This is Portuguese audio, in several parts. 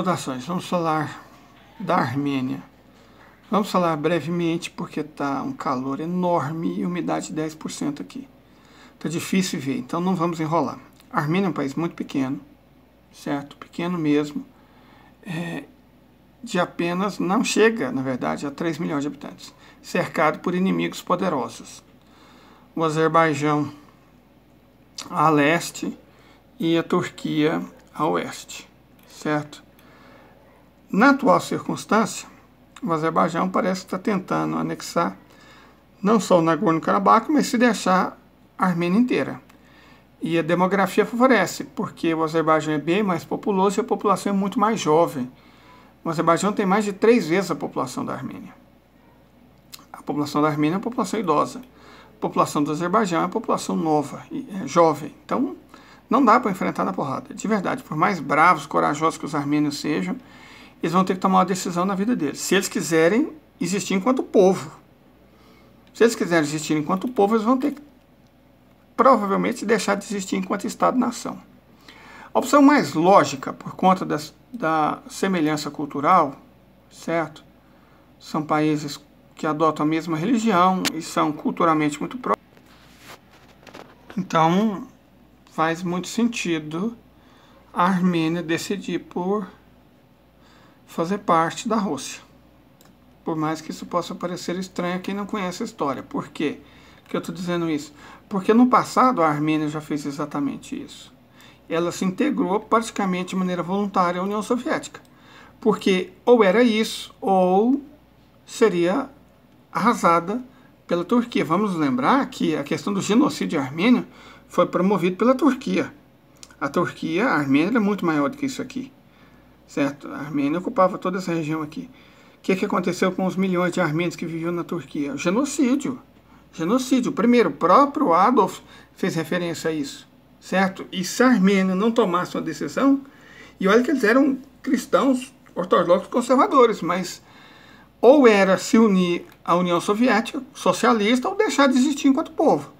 Saudações, vamos falar da Armênia. Vamos falar brevemente porque está um calor enorme e umidade 10% aqui. Está difícil ver, então não vamos enrolar. A Armênia é um país muito pequeno, certo? Pequeno mesmo, é, de apenas, não chega, na verdade, a 3 milhões de habitantes, cercado por inimigos poderosos. O Azerbaijão a leste e a Turquia a oeste, certo? Na atual circunstância, o Azerbaijão parece estar tentando anexar não só o Nagorno-Karabakh, mas se deixar a Armênia inteira. E a demografia favorece, porque o Azerbaijão é bem mais populoso e a população é muito mais jovem. O Azerbaijão tem mais de três vezes a população da Armênia. A população da Armênia é uma população idosa. A população do Azerbaijão é uma população nova, é jovem. Então, não dá para enfrentar na porrada. De verdade, por mais bravos, corajosos que os armênios sejam, eles vão ter que tomar uma decisão na vida deles. Se eles quiserem existir enquanto povo. Se eles quiserem existir enquanto povo, eles vão ter que provavelmente deixar de existir enquanto Estado-nação. A opção mais lógica, por conta das, da semelhança cultural, certo? São países que adotam a mesma religião e são culturalmente muito próximos. Então, faz muito sentido a Armênia decidir por fazer parte da Rússia. Por mais que isso possa parecer estranho a quem não conhece a história. Por quê que eu estou dizendo isso? Porque no passado a Armênia já fez exatamente isso. Ela se integrou praticamente de maneira voluntária à União Soviética. Porque ou era isso, ou seria arrasada pela Turquia. Vamos lembrar que a questão do genocídio armênio foi promovido pela Turquia. A Turquia, a Armênia, é muito maior do que isso aqui certo? A Armênia ocupava toda essa região aqui. O que, que aconteceu com os milhões de armênios que viviam na Turquia? Genocídio. Genocídio. Primeiro, o próprio Adolf fez referência a isso, certo? E se a Armênia não tomasse uma decisão, e olha que eles eram cristãos ortodoxos conservadores, mas ou era se unir à União Soviética socialista ou deixar de existir enquanto povo.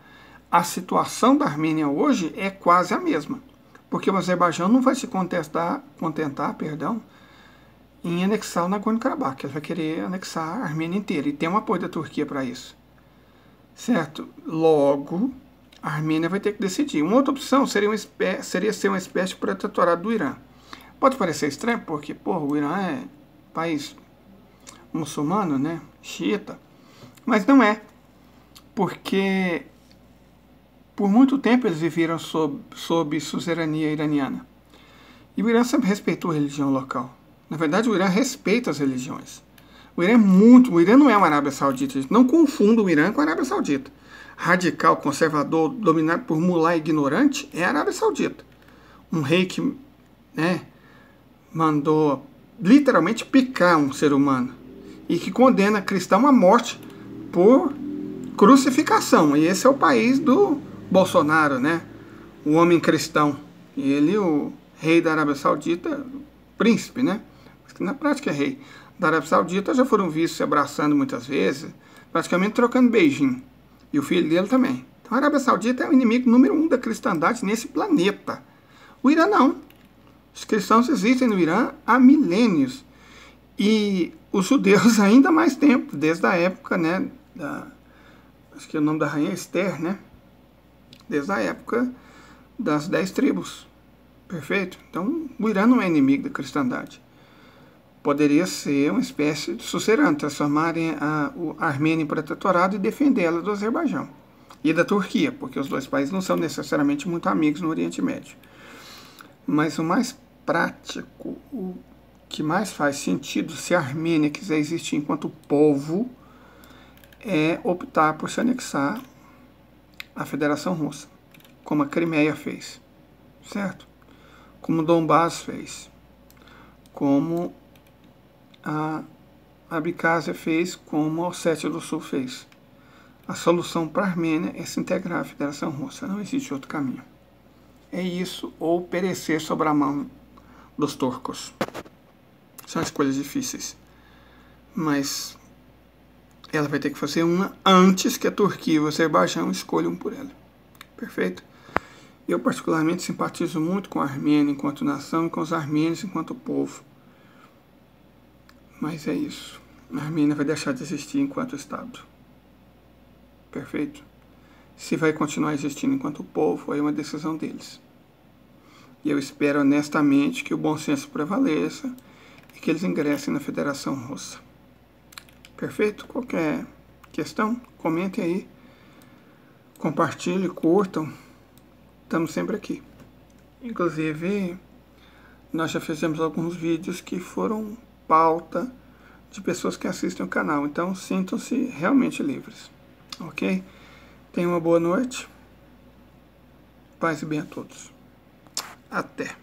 A situação da Armênia hoje é quase a mesma porque o Azerbaijão não vai se contestar, contentar perdão, em anexar o Nagorno-Karabakh. Ele vai querer anexar a Armênia inteira e tem um apoio da Turquia para isso. Certo? Logo, a Armênia vai ter que decidir. Uma outra opção seria, uma espécie, seria ser uma espécie de protetorado do Irã. Pode parecer estranho, porque porra, o Irã é país muçulmano, né? Xiita. Mas não é. Porque por muito tempo eles viveram sob, sob suzerania iraniana. E o Irã sempre respeitou a religião local. Na verdade, o Irã respeita as religiões. O Irã é muito. O Irã não é uma Arábia Saudita. Não confunda o Irã com a Arábia Saudita. Radical, conservador, dominado por mulá ignorante é a Arábia Saudita. Um rei que né, mandou literalmente picar um ser humano e que condena cristão à morte por crucificação. E esse é o país do Bolsonaro, né? O homem cristão. E ele, o rei da Arábia Saudita, príncipe, né? Mas que na prática é rei. Da Arábia Saudita já foram vistos se abraçando muitas vezes, praticamente trocando beijinho. E o filho dele também. Então a Arábia Saudita é o inimigo número um da cristandade nesse planeta. O Irã não. Os cristãos existem no Irã há milênios. E os judeus ainda mais tempo, desde a época, né? Da, acho que é o nome da rainha é Esther, né? desde a época das dez tribos. Perfeito? Então, o Irã não é inimigo da cristandade. Poderia ser uma espécie de sucerano, transformarem a, a Armênia em protetorado e defendê-la do Azerbaijão e da Turquia, porque os dois países não são necessariamente muito amigos no Oriente Médio. Mas o mais prático, o que mais faz sentido se a Armênia quiser existir enquanto povo, é optar por se anexar a Federação Russa, como a Crimeia fez, certo? Como o Donbass fez, como a Abkhazia fez, como a Ossétia do Sul fez. A solução para a Armênia é se integrar à Federação Russa, não existe outro caminho. É isso ou perecer sob a mão dos turcos. São escolhas difíceis, mas ela vai ter que fazer uma antes que a Turquia e o Azerbaijão escolham por ela. Perfeito? Eu particularmente simpatizo muito com a Armênia enquanto nação e com os armênios enquanto povo. Mas é isso. A Armênia vai deixar de existir enquanto Estado. Perfeito? Se vai continuar existindo enquanto povo, é uma decisão deles. E eu espero honestamente que o bom senso prevaleça e que eles ingressem na Federação Russa. Perfeito? Qualquer questão, comentem aí. Compartilhe, curtam. Estamos sempre aqui. Inclusive, nós já fizemos alguns vídeos que foram pauta de pessoas que assistem o canal. Então, sintam-se realmente livres. Ok? Tenham uma boa noite. Paz e bem a todos. Até.